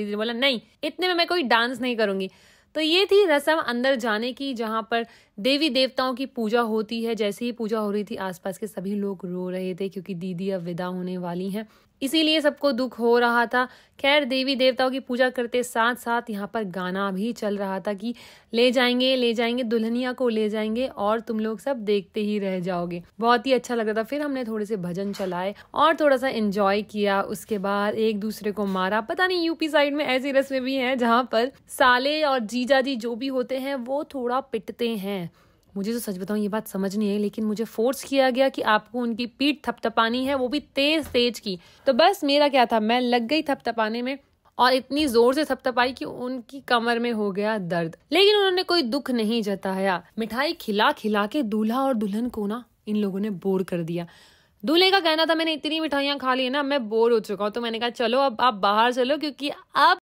दीदी बोला नहीं इतने में मैं कोई डांस नहीं करूंगी तो ये थी रसम अंदर जाने की जहाँ पर देवी देवताओं की पूजा होती है जैसे ही पूजा हो रही थी आसपास के सभी लोग रो रहे थे क्योंकि दीदी अब विदा होने वाली हैं इसीलिए सबको दुख हो रहा था खैर देवी देवताओं की पूजा करते साथ साथ यहाँ पर गाना भी चल रहा था कि ले जाएंगे ले जाएंगे दुल्हनिया को ले जाएंगे और तुम लोग सब देखते ही रह जाओगे बहुत ही अच्छा लग रहा था फिर हमने थोड़े से भजन चलाए और थोड़ा सा इंजॉय किया उसके बाद एक दूसरे को मारा पता नहीं यूपी साइड में ऐसी रस्में भी हैं जहाँ पर साले और जीजा जी जो भी होते हैं वो थोड़ा पिटते हैं मुझे तो सच बताऊँ ये बात समझ नहीं आई लेकिन मुझे फोर्स किया गया कि आपको उनकी पीठ थपथपानी है वो भी तेज तेज की तो बस मेरा क्या था मैं लग गई थपथपाने में और इतनी जोर से थपथपाई कि उनकी कमर में हो गया दर्द लेकिन उन्होंने कोई दुख नहीं जताया मिठाई खिला खिला के दूल्हा और दुल्हन को ना इन लोगों ने बोर कर दिया दूल्हे का कहना था मैंने इतनी मिठाइयाँ खा ली है ना मैं बोर हो चुका हूँ तो मैंने कहा चलो अब आप बाहर चलो क्योंकि अब